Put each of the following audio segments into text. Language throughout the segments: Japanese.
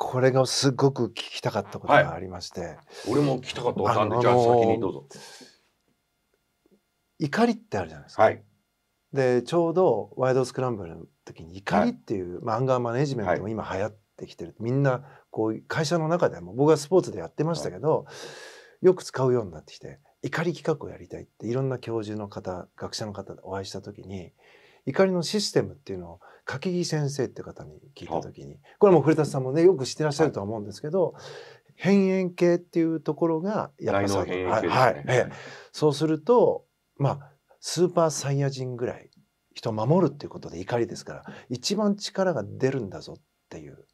これがすごく聞きたかったことがありまして、はい、俺も聞きたかったんでじゃあ先にどうぞ怒りってあるじゃないですか、はい、でちょうど「ワイドスクランブル」の時に怒りっていう、はい、アンガーマネジメントも今流行ってきてる、みんなこう会社の中でも僕はスポーツでやってましたけど、よく使うようになってきて怒り企画をやりたいっていろんな教授の方学者の方でお会いした時に怒りのシステムっていうのを柿木先生って方に聞いた時にこれも古田さんもねよく知ってらっしゃるとは思うんですけど、変円系っていうところがやっぱり、ね、はいはいそうするとまあスーパーサイヤ人ぐらい人を守るっていうことで怒りですから一番力が出るんだぞっていう。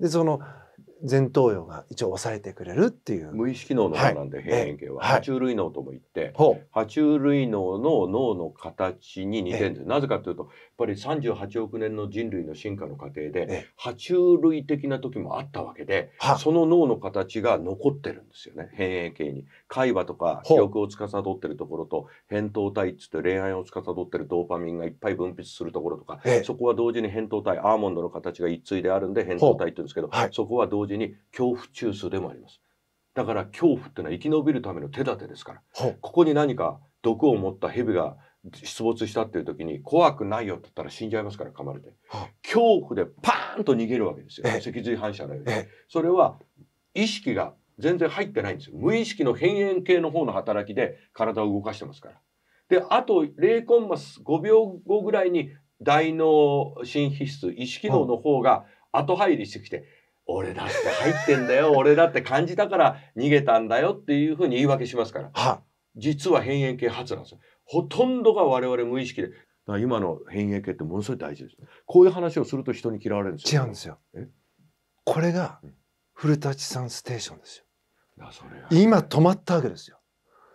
でその前頭葉が一応抑えてくれるっていう無意識脳の方なんで、はい、辺縁系は、爬虫類脳とも言って、はい、爬虫類脳の脳の形に似てるんですなぜかというとやっぱり38億年の人類の進化の過程で爬虫類的な時もあったわけでその脳の形が残ってるんですよね辺縁系に海馬とか記憶を司ってるところと扁桃体っつって恋愛を司ってるドーパミンがいっぱい分泌するところとかそこは同時に扁桃体アーモンドの形が一対であるんで扁桃体って言うんですけど、はい、そこは同時時に恐怖中枢でもありますだから恐怖ってのは生き延びるための手立てですからここに何か毒を持った蛇が出没したっていう時に怖くないよって言ったら死んじゃいますから噛まれて恐怖でパーンと逃げるわけですよ脊髄反射のようにそれは意識が全然入ってないんですよ無意識の変幻系の方の働きで体を動かしてますからであと0コンマ5秒後ぐらいに大脳新皮質意識脳の方が後入りしてきて、俺だって入ってんだよ俺だって感じたから逃げたんだよっていうふうに言い訳しますから、は実は変形系発なんですよほとんどが我々無意識でだから今の変形系ってものすごい大事ですこういう話をすると人に嫌われるんですよ違うんですよえこれが古舘さんステーションですよ今止まったわけですよ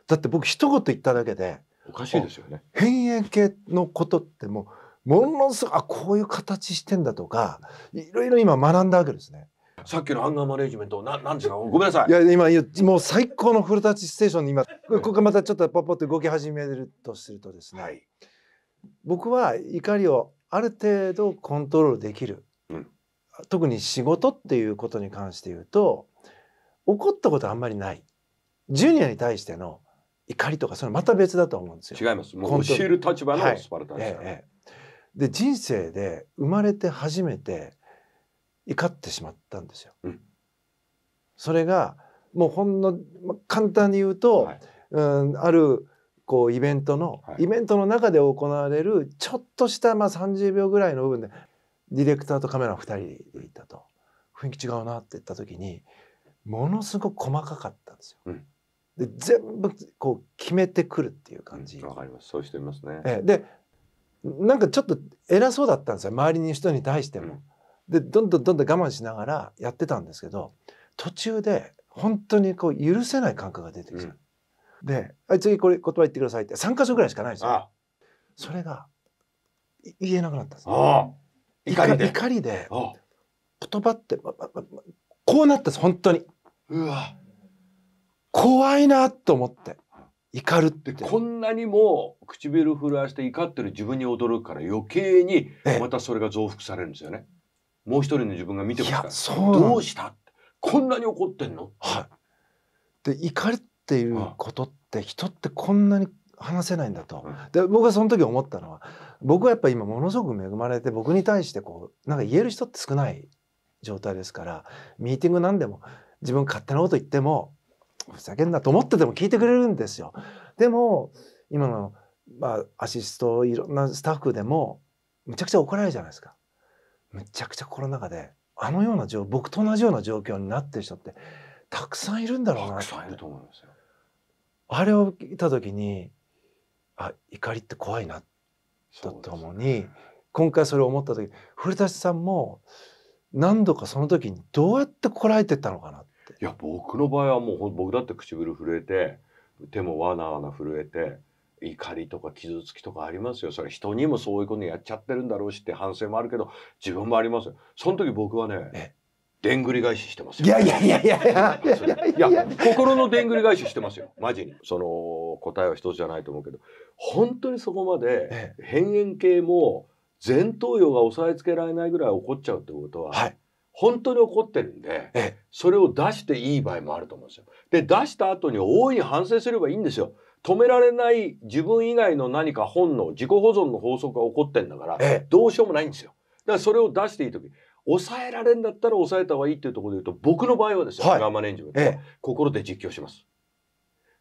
だって僕一言言っただけでおかしいですよね変形系のことってもうものすごいあこういう形してんだとかいろいろ今学んだわけですねさっきのアンガーマネジメントななんですかごめんなさいいや今もう最高のフルタッチステーションに今ここがまたちょっとポッポって動き始めるとするとですね、はい、僕は怒りをある程度コントロールできる、うん、特に仕事っていうことに関して言うと怒ったことあんまりないジュニアに対しての怒りとかそれまた別だと思うんですよ違いますもう教える立場のスパルタですはいええ、で人生で生まれて初めて怒ってしまったんですよ。うん、それがもうほんの、ま、簡単に言うと、はい、うんあるこうイベントの、はい、イベントの中で行われるちょっとしたまあ30秒ぐらいの部分でディレクターとカメラ2人で行ったと雰囲気違うなって言った時にものすごく細かかったんですよ。うん、で全部こう決めてくるっていう感じ。わ、うん、かりますそうしていますね。えでなんかちょっと偉そうだったんですよ周りの人に対しても。でどんどんどんどん我慢しながらやってたんですけど途中で本当にこう許せない感覚が出てきた、う、ん、で「はい次これ言葉言ってください」って3箇所ぐらいしかないんですよそれが言えなくなったんです怒りで怒りで言葉って、ままま、こうなったんです本当にうわ怖いなと思って怒るってこんなにも唇震わして怒ってる自分に驚くから余計にまたそれが増幅されるんですよね、ええもう一人の自分が見てますからそうどうしたってこんなに怒ってんの、はい、で怒りっていうことって人ってこんなに話せないんだと、で僕はその時思ったのは僕はやっぱ今ものすごく恵まれて僕に対してこうなんか言える人って少ない状態ですからミーティングなんでも自分勝手なこと言ってもふざけんなと思ってても聞いてくれるんですよ。でも今の、まあ、アシストいろんなスタッフでもむちゃくちゃ怒られるじゃないですか。むちゃくちゃコロナ禍であのような状僕と同じような状況になってる人ってたくさんいるんだろうなたくさんいると思いますよ。あれを見た時にあ怒りって怖いなとともに、ね、今回それを思った時古舘さんも何度かその時にどうやってこらえてったのかなっていや僕の場合はもう僕だって唇震えて手もわなわな震えて怒りとか傷つきとかありますよそれ人にもそういうことやっちゃってるんだろうしって反省もあるけど自分もありますよその時僕はねでんぐり返ししてますよいやいやいやいやいや心のでんぐり返ししてますよマジにその答えは一つじゃないと思うけど本当にそこまで変円系も前頭葉が押さえつけられないぐらい怒っちゃうってことは、はい、本当に怒ってるんでそれを出していい場合もあると思うんですよ。で出した後に大いに反省すればいいんですよ。止められない自分以外の何か本能自己保存の法則が起こってんだから、どうしようもないんですよ。だからそれを出していい時抑えられんだったら抑えた方がいいっていうところで言うと僕の場合はですよ、はい、ガーマネージメント、は心で実況します。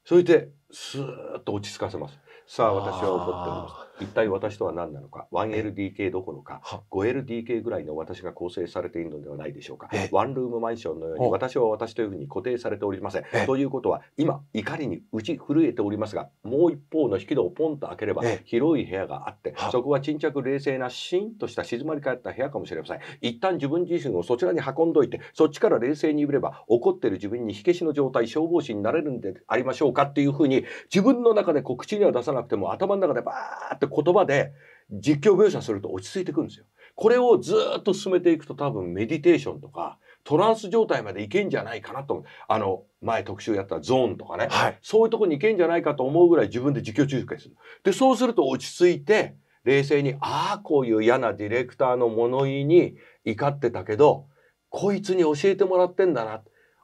それでスーッと落ち着かせます。さあ私は怒っております。一体私とは何なのか 1LDK どころか 5LDK ぐらいの私が構成されているのではないでしょうかワンルームマンションのように私は私というふうに固定されておりませんということは今怒りに打ち震えておりますがもう一方の引き戸をポンと開ければ広い部屋があってそこは沈着冷静なシーンとした静まり返った部屋かもしれません一旦自分自身をそちらに運んどいてそっちから冷静に見れば怒ってる自分に火消しの状態消防士になれるんでありましょうかっていうふうに自分の中で口には出さなくても頭の中でバーって言葉で実況描写すると落ち着いてくるんですよ。これをずっと進めていくと多分メディテーションとかトランス状態までいけんじゃないかなとあの前特集やったゾーンとかね、はい、そういうとこにいけんじゃないかと思うぐらい自分で実況中継する。でそうすると落ち着いて冷静にああこういう嫌なディレクターの物言いに怒ってたけどこいつに教えてもらってんだな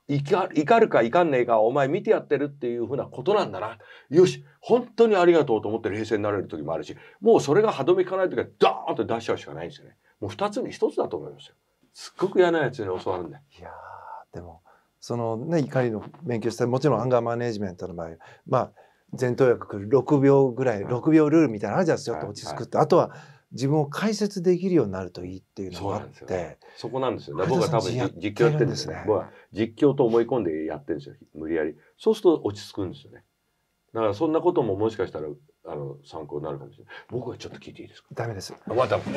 怒るか怒んねえかお前見てやってるっていうふうなことなんだなよし本当にありがとうと思って冷静になれる時もあるしもうそれが歯止めいかない時はダーンと出しちゃうしかないんですよねもう二つに一つだと思いますよすっごく嫌なやつに教わるんでいやでもそのね怒りの勉強したもちろんアンガーマネジメントの場合まあ前頭葉が6秒ぐらい6秒ルールみたいなのあるじゃないですか、落ち着くって、はい、あとは自分を解説できるようになるといいっていうのがあってそこなんですよ僕は多分実況やってるんですね実況と思い込んでやってるんですよ無理やりそうすると落ち着くんですよねだからそんなことももしかしたらあの参考になるかもしれない。僕はちょっと聞いていいですか。ダメです。わだ。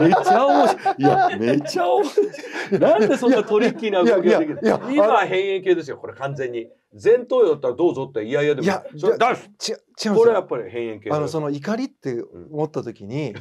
めちゃ面白い。いやめちゃ面白い。なんでそんなトリッキーな動きができる。今は変異系ですよ。これ完全に。前頭葉だったらどうぞっていやいやでも。いやそれダメ。ち違う。これやっぱり変異系。あのその怒りって思った時に。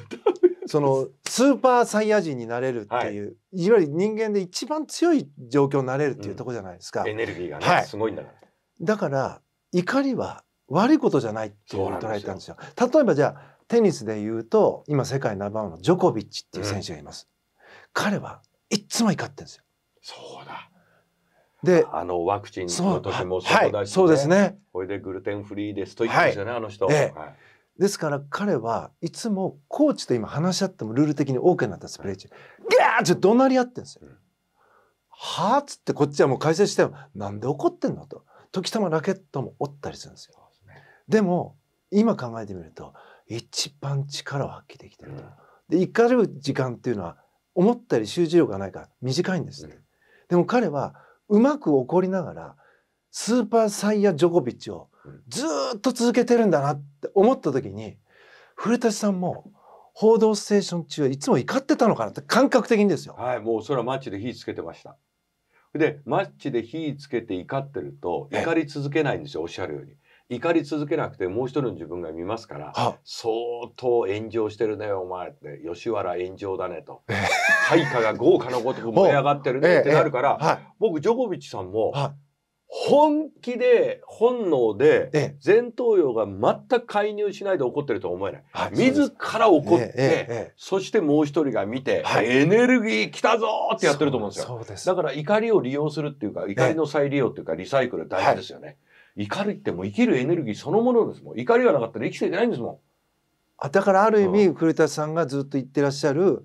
そのスーパーサイヤ人になれるっていう、はい、いわゆる人間で一番強い状況になれるっていうとこじゃないですか、うん、エネルギーがね、はい、すごいんだからだから怒りは悪いことじゃないって捉えたんですよ。例えばじゃあテニスで言うと今世界ナンバーワンのジョコビッチっていう選手がいます。うん、彼はいつも怒ってるんですよ。そうだ。で、あのワクチンの時もそうだし、ねはい、そうですね。これでグルテンフリーでストイックですよね、はい、あの人。で、はい、ですから彼はいつもコーチと今話し合ってもルール的に OK になったスプレーチ、ギャーって怒鳴り合ってるんですよ。うん、はあっつってこっちはもう解説してもなんで怒ってんのと。時たまラケットも折ったりするんですよ。でも今考えてみると一番力を発揮できてると。で怒る時間っていうのは思ったり集中力がないから短いんですね。でも彼はうまく怒りながらスーパーサイヤ・ジョコビッチをずっと続けてるんだなって思った時に古舘さんも「報道ステーション」中はいつも怒ってたのかなって感覚的にですよ。はいもうそれはマッチで火つけてました。でマッチで火つけて怒ってると怒り続けないんですよおっしゃるように。怒り続けなくてもう一人の自分が見ますから相当炎上してるねお前って吉原炎上だねと配下が豪華なごとく燃え上がってるねってなるから 僕ジョコビッチさんも本気で本能で前頭葉が全く介入しないで怒ってるとは思えない、はい、自ら怒って、えええ、そしてもう一人が見て、はい、エネルギー来たぞってやってると思うんですよだから怒りを利用するっていうか怒りの再利用っていうかリサイクル大事ですよね、はい、怒りってもう生きるエネルギーそのものですもん怒りがなかったら生きていけないんですもんあだからある意味、うん、古田さんがずっと言ってらっしゃる、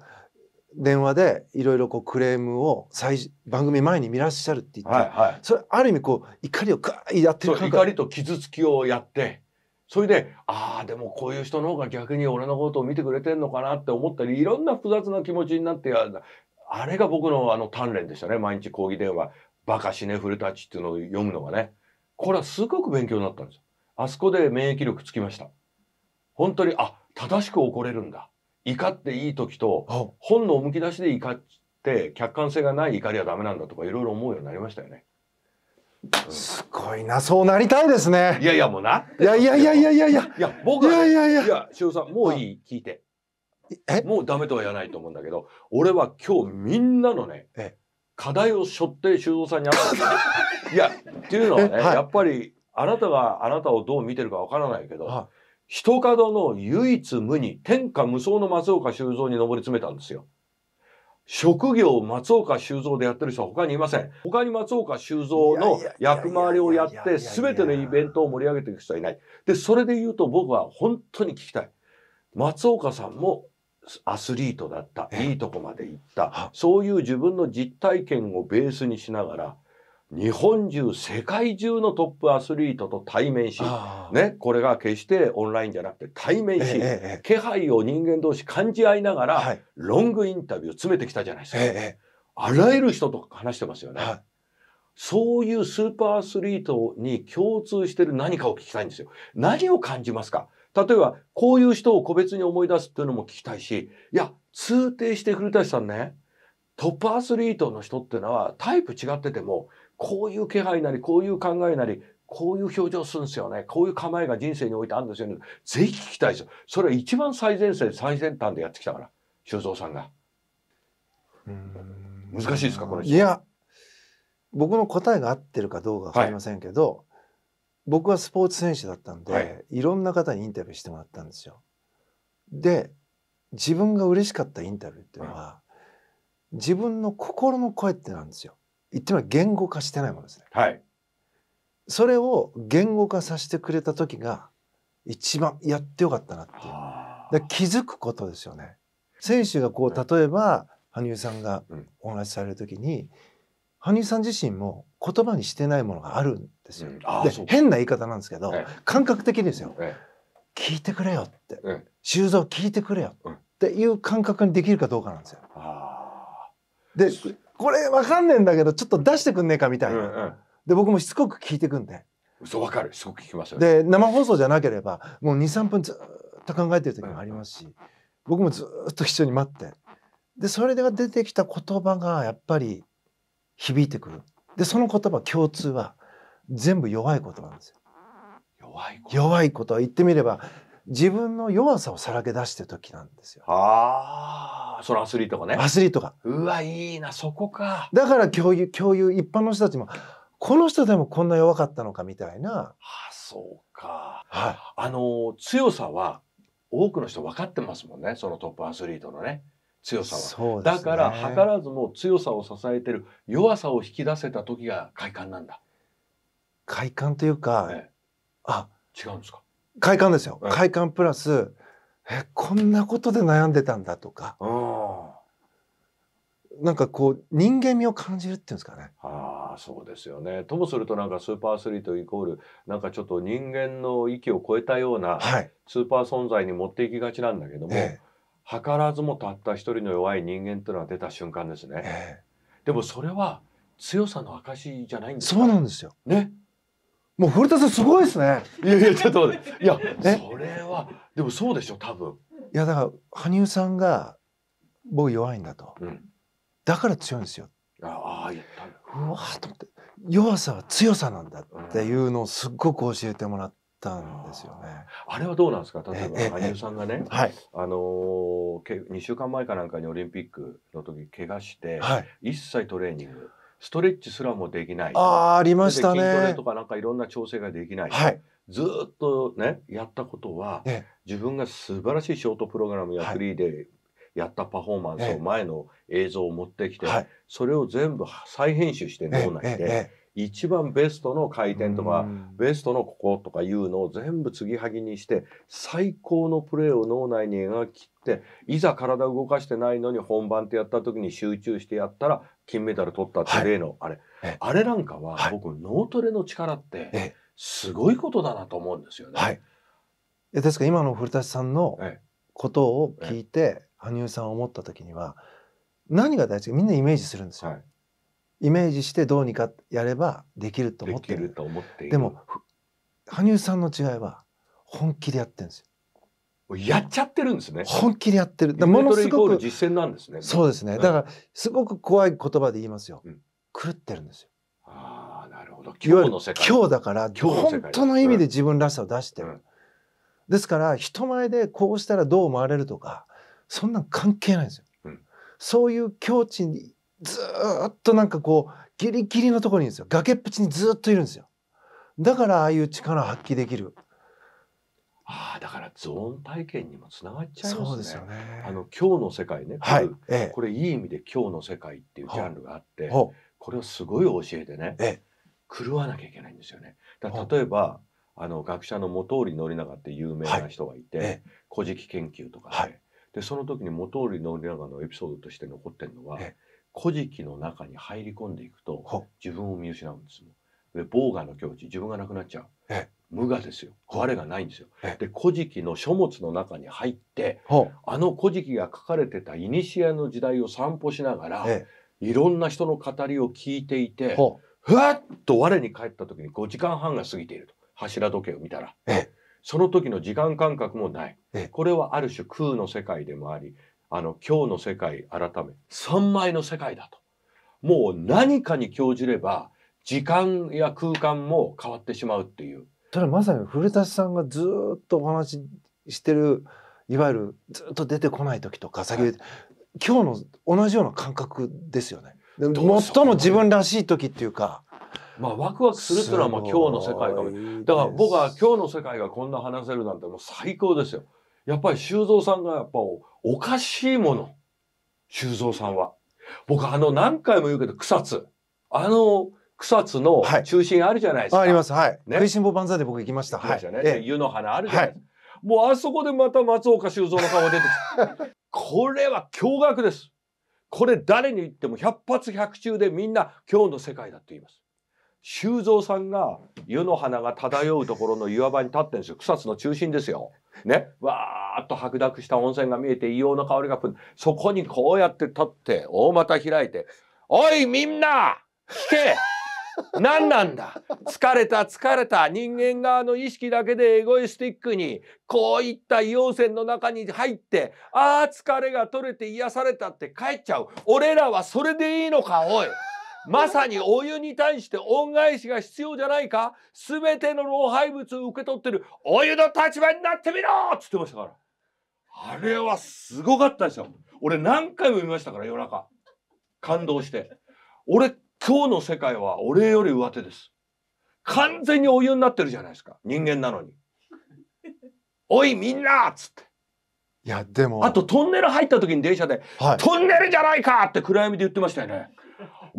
電話でいろいろこうクレームを最番組前に見らっしゃるって言って、はいはい、それある意味こう怒りをガーやってる怒りと傷つきをやってそれでああでもこういう人の方が逆に俺のことを見てくれてんのかなって思ったりいろんな複雑な気持ちになってあれが僕のあの鍛錬でしたね毎日講義電話「バカ死ね古たち」っていうのを読むのがねこれはすごく勉強になったんですよ。あそこで免疫力つきました本当にあ正しく怒れるんだ怒っていい時と本能むき出しで怒って客観性がない怒りはダメなんだとかいろいろ思うようになりましたよね。うん、すごいな、そうなりたいですね。いやいや、もうな。いやいやいやいやいやいや、いや、僕は、いやいやいや、いや、塩さん、もういい、聞いて。え、もうダメとは言わないと思うんだけど、俺は今日みんなのね。課題を背負って修造さんに会った。いや、っていうのはね、はい、やっぱり、あなたがあなたをどう見てるかわからないけど。はい人角の唯一無二、天下無双の松岡修造に上り詰めたんですよ。職業を松岡修造でやってる人は他にいません。他に松岡修造の役回りをやって、全てのイベントを盛り上げていく人はいない。で、それで言うと僕は本当に聞きたい。松岡さんもアスリートだった。いいとこまで行った。そういう自分の実体験をベースにしながら、日本中世界中のトップアスリートと対面し、ね、これが決してオンラインじゃなくて対面し、ええ、気配を人間同士感じ合いながら、はい、ロングインタビューを詰めてきたじゃないですか、え、あらゆる人と話してますよね、はい、そういうスーパーアスリートに共通してる何かを聞きたいんですよ何を感じますか例えばこういう人を個別に思い出すっていうのも聞きたいしいや通底して古舘さんねトップアスリートの人っていうのはタイプ違っててもこういう気配なりこういう考えなりこういう表情するんですよね。こういう構えが人生においてあるんですよね。ぜひ聞きたいですよ。それは一番最前線、最先端でやってきたから、修造さんが。ん難しいですか、このいや、僕の答えが合ってるかどうか分かりませんけど、はい、僕はスポーツ選手だったんで、はい、いろんな方にインタビューしてもらったんですよ。で、自分が嬉しかったインタビューっていうのは、自分の心の声ってなんですよ。言ってみれば言語化してないものですね。はい。それを言語化させてくれた時が一番やってよかったなっていう。で気づくことですよね。選手がこう例えば羽生さんがお話しされる時に、うん、羽生さん自身も言葉にしてないものがあるんですよ。うん、で変な言い方なんですけど、はい、感覚的ですよ、はい。聞いてくれよって、うん、修造聞いてくれよっていう感覚にできるかどうかなんですよ。でこれわかんねえんだけどちょっと出してくんねえかみたいな、うんうん、で僕もしつこく聞いてくんで嘘わかるすごく聞きますよ、ね、で生放送じゃなければもう23分ずっと考えてる時もありますし、うんうん、僕もずっと一緒に待ってでそれで出てきた言葉がやっぱり響いてくるでその言葉共通は全部弱い言葉なんですよ弱い弱いこと言ってみれば自分の弱さをさらけ出してる時なんですよ。ああ、そのアスリートがね。アスリートが。うわ、いいな、そこか。だから共有、共有、一般の人たちも、この人でもこんな弱かったのかみたいな。あそうか。はい。あの、強さは、多くの人分かってますもんね、そのトップアスリートのね。強さは。そうです、ね、だから、図らずも強さを支えてる弱さを引き出せた時が快感なんだ。快感というか、ええ、あ違うんですか快感ですよ、はい、快感プラスえこんなことで悩んでたんだとかなんかこう人間味を感じるっていうんですかね。ああそうですよね。ともするとなんかスーパーアスリートイコールなんかちょっと人間の域を超えたようなスーパー存在に持っていきがちなんだけども、はいえー、図らずもたった一人の弱い人間というのは出た瞬間ですね。ええ、でもそれは強さの証じゃないんですそうなんですよ。ね。もう古田さんすごいですね。いやいやちょっと待っていやそれはでもそうでしょ多分。いやだから羽生さんが僕弱いんだと、うん、だから強いんですよ。ああったうわと思って弱さは強さなんだっていうのをすっごく教えてもらったんですよね。あれはどうなんですか例えば羽生さんがね、はい、あのー、2週間前かなんかにオリンピックの時怪我して、はい、一切トレーニングストレッチすらもできないあありましたね筋トレとかなんかいろんな調整ができない、はい、ずっとねやったことは、ね、自分が素晴らしいショートプログラムやフリーでやったパフォーマンスを前の映像を持ってきて、はい、それを全部再編集して脳内で一番ベストの回転とか、ベストのこことかいうのを全部継ぎはぎにして最高のプレーを脳内に描きっていざ体動かしてないのに本番ってやった時に集中してやったら金メダル取ったって例のあれ、はい、あれなんかは僕脳トレの力ってすごいことだなと思うんですよね。はい、ですから今の古舘さんのことを聞いて羽生さんを思った時には何が大事かみんなイメージするんですよ。はいイメージしてどうにかやればできると思ってるでも羽生さんの違いは本気でやってるんですよやっちゃってるんですね本気でやってるものすごく実践なんですねそうですね、だからすごく怖い言葉で言いますよ、うん、狂ってるんですよああなるほど今日の世界今日だから本当の意味で自分らしさを出してる、うん、ですから人前でこうしたらどう思われるとかそんなん関係ないんですよ、うん、そういう境地にずっとなんかこうギリギリのところにいるんですよ崖っぷちにずっといるんですよだからああいう力を発揮できるああだからゾーン体験にもつながっちゃいますね。そうですよねあの今日の世界ね、はい、ええ、これいい意味で今日の世界っていうジャンルがあって、これをすごい教えてね、ええ、狂わなきゃいけないんですよね。だ例えばあの学者の本通宣長って有名な人がいて「はい、古事記研究」とかではい、でその時に本通宣長のエピソードとして残ってるのは、ええ古事記の中に入り込んでいくと自分を見失うんですでボーガの境地自分がなくなっちゃう無我ですよ我がないんですよで古事記の書物の中に入ってあの古事記が書かれてた古の時代を散歩しながらいろんな人の語りを聞いていてふわっと我に帰った時に5時間半が過ぎていると柱時計を見たらその時の時間感覚もないこれはある種空の世界でもありあの今日の世界改め三枚の世界だともう何かに興じれば時間や空間も変わってしまうっていうそれはまさに古舘さんがずっとお話ししてるいわゆるずっと出てこない時とか先ほど、はい、今日の同じような感覚ですよね。最も自分らしい時っていうか。まあワクワクするっていうのはまあ今日の世界かもだから僕は今日の世界がこんな話せるなんてもう最高ですよ。やっぱり修造さんがやっぱおかしいもの。修造さんは。僕あの何回も言うけど草津。あの草津の中心あるじゃないですか。はい、あります。はい。ね、食いしん坊万歳で僕行きました。はい。ね、ええ、湯の花あるじゃないですか。はい、もうあそこでまた松岡修造の顔が出てきた。これは驚愕です。これ誰に言っても百発百中でみんな今日の世界だって言います。修造さんが湯の花が漂うところの岩場に立ってるんですよ。草津の中心ですよ。ね、わーっと白濁した温泉が見えて硫黄の香りがそこにこうやって立って、大股開いて、おいみんな聞け 何なんだ疲れた疲れた人間側の意識だけでエゴイスティックにこういった硫黄泉の中に入ってああ疲れが取れて癒されたって帰っちゃう俺らはそれでいいのかおいまさにお湯に対して恩返しが必要じゃないか全ての老廃物を受け取ってるお湯の立場になってみろっつってましたからあれはすごかったですよ俺何回も見ましたから夜中感動して俺今日の世界は俺より上手です完全にお湯になってるじゃないですか人間なのにおいみんなっつっていやでもあとトンネル入った時に電車で、はい、トンネルじゃないかって暗闇で言ってましたよね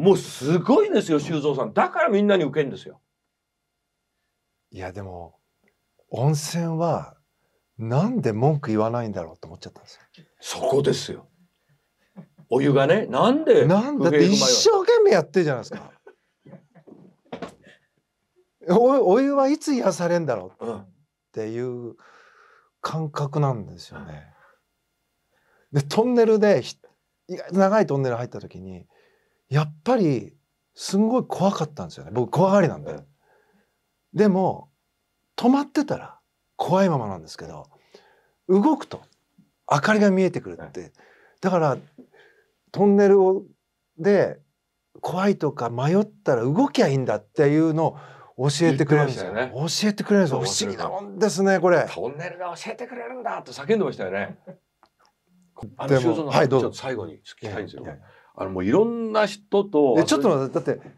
もうすごいんですよ修造さんだからみんなに受けるんですよいやでも温泉はなんで文句言わないんだろうと思っちゃったんですよそこですよお湯がねなんでなんだって一生懸命やってるじゃないですかおお湯はいつ癒されんだろうっていう感覚なんですよね。でトンネルで意外と長いトンネル入った時にやっぱりすんごい怖かったんですよね僕怖がりなんで、でも止まってたら怖いままなんですけど動くと明かりが見えてくるって、だからトンネルをで怖いとか迷ったら動きゃいいんだっていうのを教えてくれるんですよね。教えてくれるんですよ。不思議なもんですね、これ。トンネルが教えてくれるんだと叫んでましたよね。あの修造の、はい、ちょっと最後に聞きたいんですよ。あのもういろんな人とちょっと待って、だって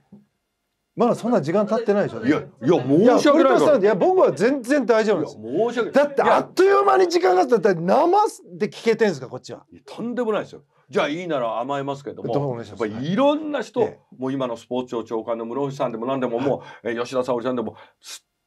まだそんな時間経ってないでしょいやいや申し訳ないいや僕は全然大丈夫です申し訳だってあっという間に時間が経って生で聞けてんですかこっちはとんでもないですよじゃあいいなら甘えますけどもやっぱりいろんな人、ええ、もう今のスポーツ庁長官の室伏さんでも何でももう、はい、吉田沙保里さんでも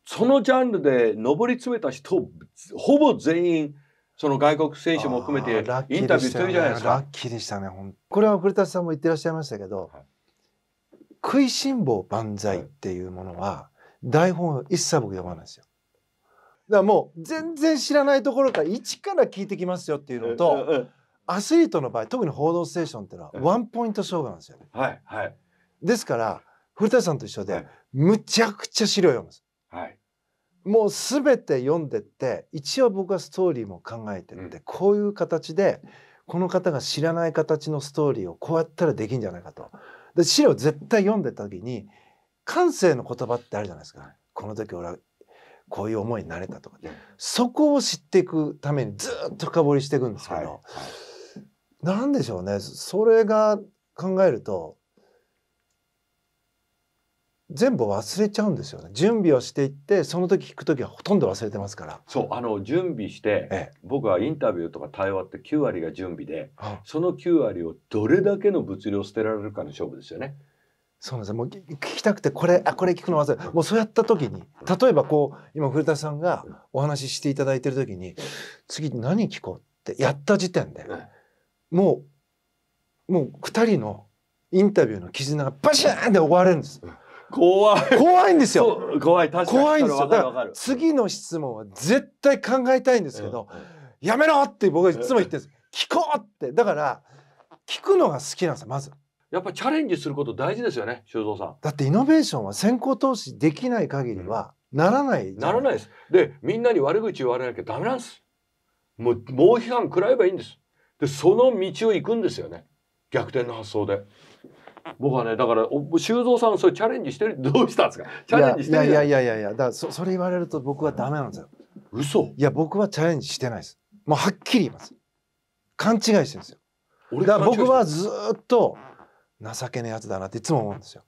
そのジャンルで上り詰めた人ほぼ全員その外国選手も含めてインタビューしるじゃないですか。ラッキーでしたね、ほんこれは古田さんも言ってらっしゃいましたけど、はい、食いしん坊万歳っていうものは、台本を一切僕読まないですよ。だからもう全然知らないところから一から聞いてきますよっていうのと、アスリートの場合特に「報道ステーション」っていうのはワンポイント勝負なんですよね。はいはい、ですから古田さんと一緒で、むちゃくちゃ資料読むんです。はい、もう全て読んでって一応僕はストーリーも考えてって、こういう形でこの方が知らない形のストーリーをこうやったらできんじゃないかと。で資料絶対読んでた時に感性の言葉ってあるじゃないですか。この時俺はこういう思いになれたとかで、そこを知っていくためにずっと深掘りしていくんですけど、はいはい、なんでしょうねそれが考えると全部忘れちゃうんですよね準備をしていってその時聞く時はほとんど忘れてますからそうあの準備して、ええ、僕はインタビューとか対話って9割が準備で、その9割をどれだけの物量捨てられるかの勝負ですよねそうなんですもう聞きたくてこれあこれ聞くの忘れもうそうやった時に例えばこう今古田さんがお話ししていただいてる時に次何聞こうってやった時点で、もうもう2人のインタビューの絆がバシャーンって終われるんです。怖い怖いんですよ怖い確かに怖いんですよだから次の質問は絶対考えたいんですけど、うん、やめろって僕はいつも言ってるんです、うん、聞こうってだから聞くのが好きなんですよまずやっぱチャレンジすること大事ですよね修造さんだってイノベーションは先行投資できない限りはならない、うん、ならないですでみんなに悪口言われなきゃダメなんですもうもう批判食らえばいいんですでその道を行くんですよね逆転の発想で僕はねだから修造さんそれチャレンジしてるどうしたんですかチャレンジしてるいやいやいやいやだそそれ言われると僕はダメなんですよ嘘いや僕はチャレンジしてないですもうはっきり言います勘違いしてるんですよ俺だから僕はずっと情けねえやつだなっていつも思うんですよ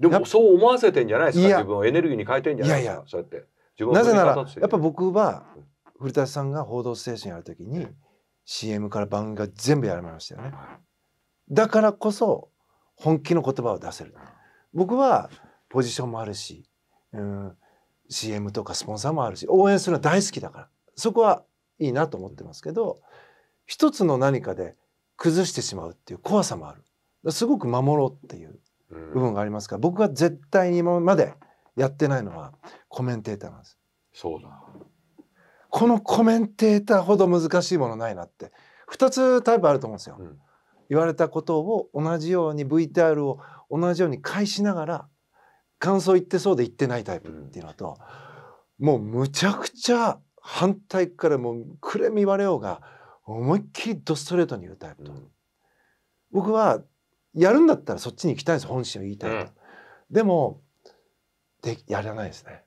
でもそう思わせてんじゃないですか自分をエネルギーに変えてんじゃないですかそうやってなぜならやっぱ僕は古舘さんが「報道ステーション」やるときに CM から番組が全部やられましたよねだからこそ本気の言葉を出せる。僕はポジションもあるし、うん、CM とかスポンサーもあるし応援するのは大好きだからそこはいいなと思ってますけど一つの何かで崩してしまうっていう怖さもあるすごく守ろうっていう部分がありますから、僕は絶対に今までやってないのはコメンテーターなんですそうだこのコメンテーターほど難しいものないなって2つタイプあると思うんですよ。うん言われたことを同じように VTR を同じように返しながら感想言ってそうで言ってないタイプっていうのと、うん、もうむちゃくちゃ反対からもうくれみ言われようが思いっきりドストレートに言うタイプと、うん、僕はやるんだったらそっちに行きたいんです本心を言いたいと、うん、でもでやらないですね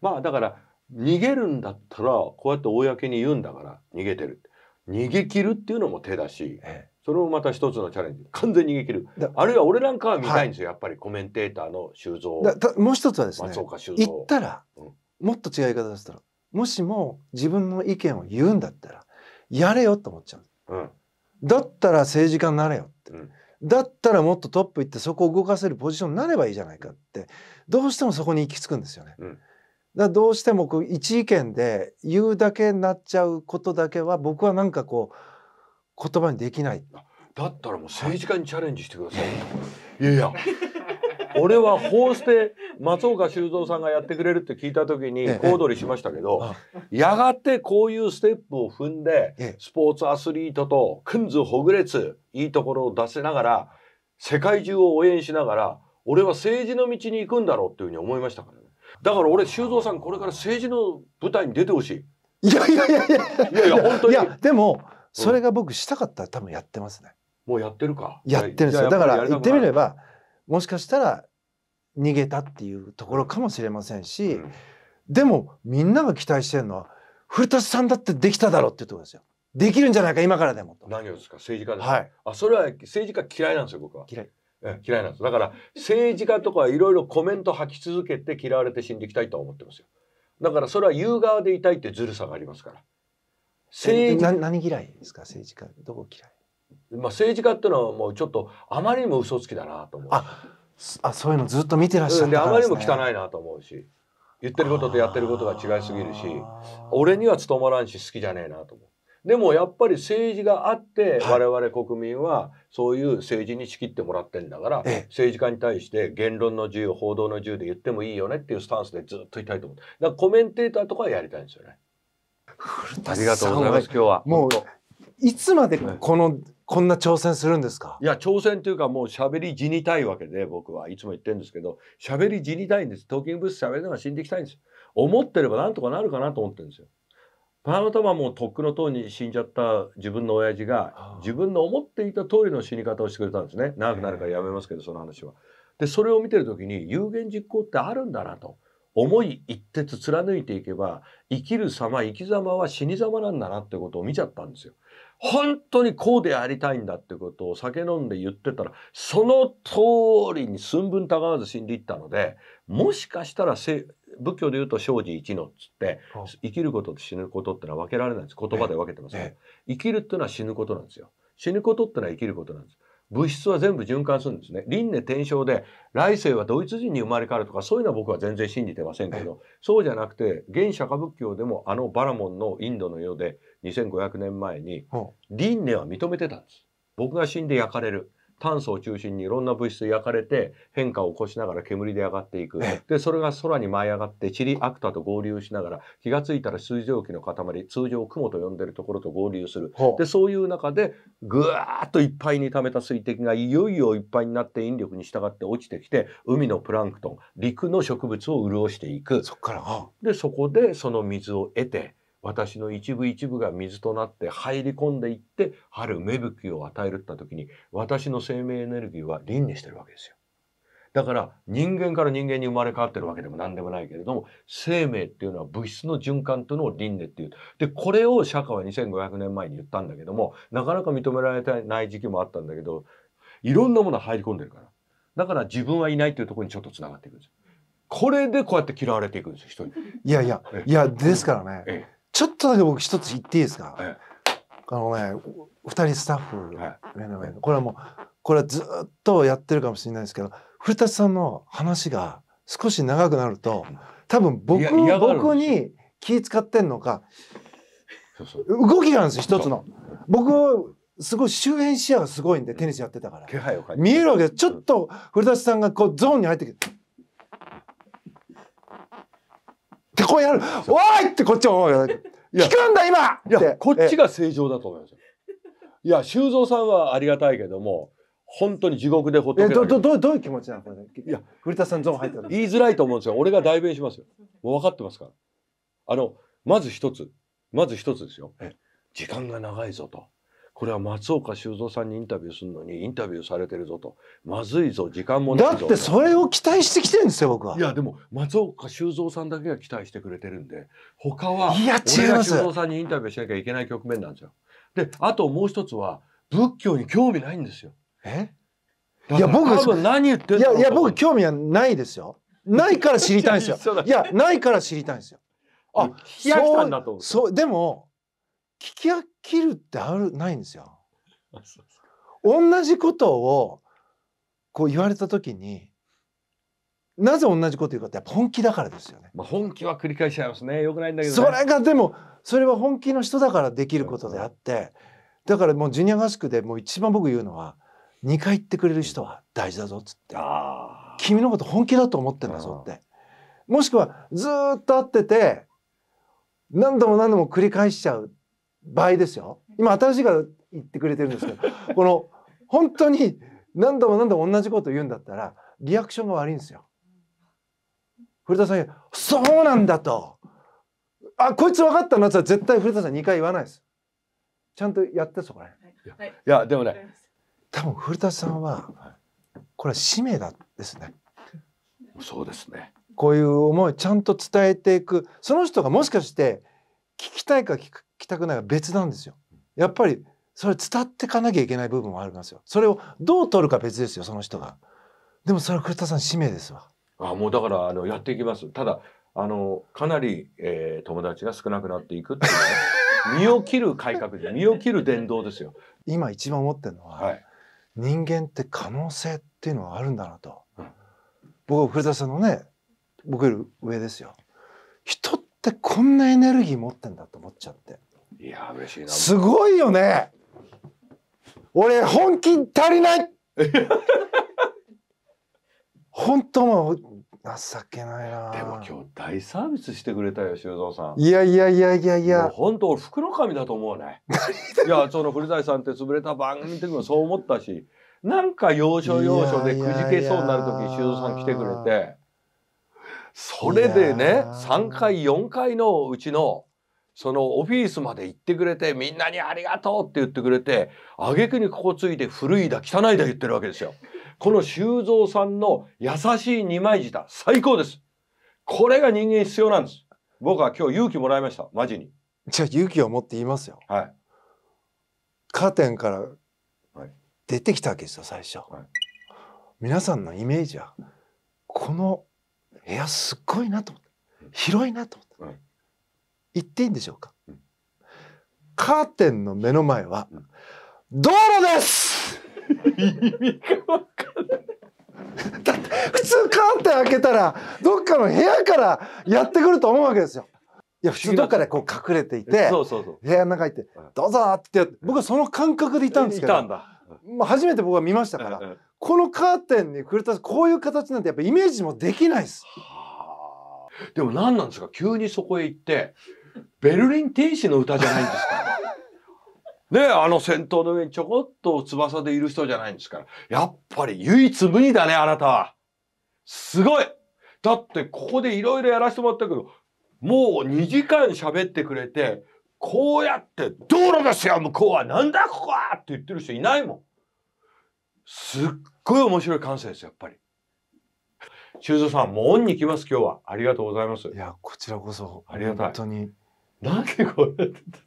まあだから逃げるんだったらこうやって公に言うんだから逃げてる逃げ切るっていうのも手だし、ええ、それもまた一つのチャレンジ完全に逃げ切るあるいは俺なんかは見たいんですよ、はい、やっぱりコメンテーターの修造もう一つはですね行ったら、うん、もっと違い方だったらもしも自分の意見を言うんだったらやれよと思っちゃう、うん、だったら政治家になれよって、うん、だったらもっとトップ行ってそこを動かせるポジションになればいいじゃないかってどうしてもそこに行き着くんですよね。うんだどうしてもこう一意見で言うだけになっちゃうことだけは僕は何かこう言葉にできない。だったらもう政治家にチャレンジしてください。いやいや。俺は法スて松岡修造さんがやってくれるって聞いた時に小躍りしましたけど、やがてこういうステップを踏んで、スポーツアスリートとくんずほぐれついいところを出せながら世界中を応援しながら俺は政治の道に行くんだろうっていうふうに思いましたからねだから俺修造さんこれから政治の舞台に出てほしい。いやいやいやいやいやいや本当にいやでもそれが僕したかったら多分やってますね。もうやってるか。やってるんですよ。だから言ってみればもしかしたら逃げたっていうところかもしれませんし、でもみんなが期待してるのは古田さんだってできただろうっていうところですよ。できるんじゃないか今からでも何をですか政治家ですか。はい。あそれは政治家嫌いなんですよ僕は。嫌い。嫌いなんですだから政治家とかいろいろコメント吐き続けて嫌われて死んでいきたいと思ってますよだからそれは言う側でいたいってずるさがありますから政治何嫌いですか政治家どこ嫌いまあ政治家っていうのはもうちょっとあまりにも嘘つきだなと思うあそういうのずっと見てらっしゃる、ね、あまりにも汚いなと思うし言ってることとやってることが違いすぎるし俺には務まらんし好きじゃねえなと思うでもやっぱり政治があって、我々国民はそういう政治に仕切ってもらってんだから、政治家に対して言論の自由報道の自由で言ってもいいよねっていうスタンスでずっといたいと思うだからコメンテーターとかはやりたいんですよねありがとうございます。今日は。もういつまでこの、こんな挑戦するんですかいや挑戦というかもう喋り死にたいわけで僕はいつも言ってるんですけど喋り死にたいんですトーキングブース喋りながら死んでいきたいんです思ってればなんとかなるかなと思ってるんですよたまたまもうとっくの塔に死んじゃった自分の親父が自分の思っていた通りの死に方をしてくれたんですね長くなるからやめますけどその話はでそれを見てる時に有言実行ってあるんだなと思い一徹貫いていけば生きる様生き様は死に様なんだなってことを見ちゃったんですよ。本当にこうでありたいんだってことを酒飲んで言ってたらその通りに寸分たがわず死んでいったのでもしかしたら仏教で言うと生じ一のっつって生きることと死ぬことってのは分けられないんです言葉で分けてます、ね、生きるっていうのは死ぬことなんですよ。死ぬことってのは生きることなんです。物質は全部循環するんですね。輪廻転生で来世はドイツ人に生まれ変わるとかそういうのは僕は全然信じてませんけど、そうじゃなくて現釈迦仏教でもあのバラモンのインドの世で2500年前に輪廻は認めてたんです。僕が死んで焼かれる。炭素を中心にいろんな物質焼かれて変化を起こしながら煙で上がっていくでそれが空に舞い上がってチリアクタと合流しながら気が付いたら水蒸気の塊通常雲と呼んでるところと合流するでそういう中でぐわーっといっぱいに溜めた水滴がいよいよいっぱいになって引力に従って落ちてきて海のプランクトン陸の植物を潤していくそでそこでその水を得て私の一部一部が水となって入り込んでいって春芽吹きを与えるった時に私の生命エネルギーは輪廻してるわけですよ。だから人間から人間に生まれ変わってるわけでも何でもないけれども生命っていうのは物質の循環というのを輪廻っていう。でこれを釈迦は2500年前に言ったんだけどもなかなか認められてない時期もあったんだけどいろんなもの入り込んでるから。だから自分はいないっていうところにちょっとつながっていくんです。これでこうやって嫌われていくんですよ人に。いやいやいやですからね。ええちょっとだけ僕一つ言っていいですか、はい、あのね2人スタッフ、はい、目の前のこれはもうこれはずっとやってるかもしれないですけど古舘さんの話が少し長くなると多分僕僕に気使ってんのか動きがあるんです一つの。僕すごい周辺視野がすごいんでテニスやってたから見えるわけでちょっと古舘さんがこうゾーンに入ってきてこうやる「おい!」ってこっちも思う聞くんだ今!」ってこっちが正常だと思いますいや修造さんはありがたいけども本当に地獄でほっとけどどどどういう気持ちなのこれ、いや古田さんゾーン入ってる言いづらいと思うんですよ俺が代弁しますよもう分かってますからあのまず一つまず一つですよ時間が長いぞとこれは松岡修造さんにインタビューするのにインタビューされてるぞとまずいぞ時間もだってそれを期待してきてるんですよ僕はいやでも松岡修造さんだけが期待してくれてるんで他はいや違います修造さんにインタビューしなきゃいけない局面なんですよであともう一つは仏教に興味ないんですよえいや僕多分何言ってんいやいや僕興味はないですよないから知りたいんですよ いやないから知りたいんですよあ冷やしたんだとそうでもき飽きるってあるないんですよ。同じことをこう言われた時になぜ同じこと言うかってやっぱ本気だからですよね。まあ、本気は繰り返しちゃいますね。よくないんだけど、ね、それがでもそれは本気の人だからできることであって、だからもうジュニア合宿でもう一番僕言うのは2回言ってくれる人は大事だぞっつって、君のこと本気だと思ってんだぞって、もしくはずっと会ってて何度も何度も繰り返しちゃう倍ですよ。今新しいから言ってくれてるんですけど、この本当に何度も何度も同じこと言うんだったらリアクションが悪いんですよ。古田さんが「そうなんだ」と「あこいつ分かったな」って絶対古田さん2回言わないです。ちゃんとやってそこらへんい、いやでもね多分古田さんはこれは使命だですね。そうですね。こういう思いちゃんと伝えていくその人がもしかして聞きたいか聞くきたくないが別なんですよ。やっぱりそれ伝ってかなきゃいけない部分もありますよ。それをどう取るか別ですよその人が。でもそれは栗田さん使命ですわ。あもうだからあのやっていきます。ただあのかなり、えー、友達が少なくなっていくっていう、ね、身を切る改革で身を切る伝道ですよ。今一番思ってるのは、はい、人間って可能性っていうのはあるんだなと。うん、僕は古田さんのね僕より上ですよ。人ってこんなエネルギー持ってんだと思っちゃって。いや嬉しいなすごいよね俺本気足りない 本当も情けないなでも今日大サービスしてくれたよ修造さんいやいやいやいやいや本当俺福のだと思うね いやその古谷さんって潰れた番組の時もそう思ったしなんか要所要所でくじけそうになる時に修造さん来てくれてそれでね3回4回のうちのそのオフィスまで行ってくれて、みんなにありがとうって言ってくれて、挙句にここついて古いだ、汚いだ言ってるわけですよ。この修造さんの優しい二枚舌、最高です。これが人間必要なんです。僕は今日勇気もらいました、マジに。じゃあ勇気を持って言いますよ。はい。カーテンから出てきたわけですよ、最初。はい、皆さんのイメージは、この部屋すっごいなと思って、広いなと思って。はい言っていいんでしょうか、カーテンの目の前は、道路ですだって普通カーテン開けたらどっかの部屋からやってくると思うわけですよ。いや普通どっかでこう隠れていて部屋の中行って「どうぞ!」って僕はその感覚でいたんですけどまあ初めて僕は見ましたからこのカーテンに触れたこういう形なんてやっぱイメージもできないです。でも何なんですか急にそこへ行ってベルリン天使の歌じゃないんですから。ねあの戦闘の上にちょこっと翼でいる人じゃないんですから。やっぱり唯一無二だね、あなたは。すごいだってここでいろいろやらせてもらったけど、もう2時間喋ってくれて、こうやって道路ですよ、向こうは。なんだ、ここはって言ってる人いないもん。すっごい面白い感性ですやっぱり。修造さん、もうオンに来ます、今日は。ありがとうございます。いや、こちらこそ、ありがたい。本当に。なんでこうやってた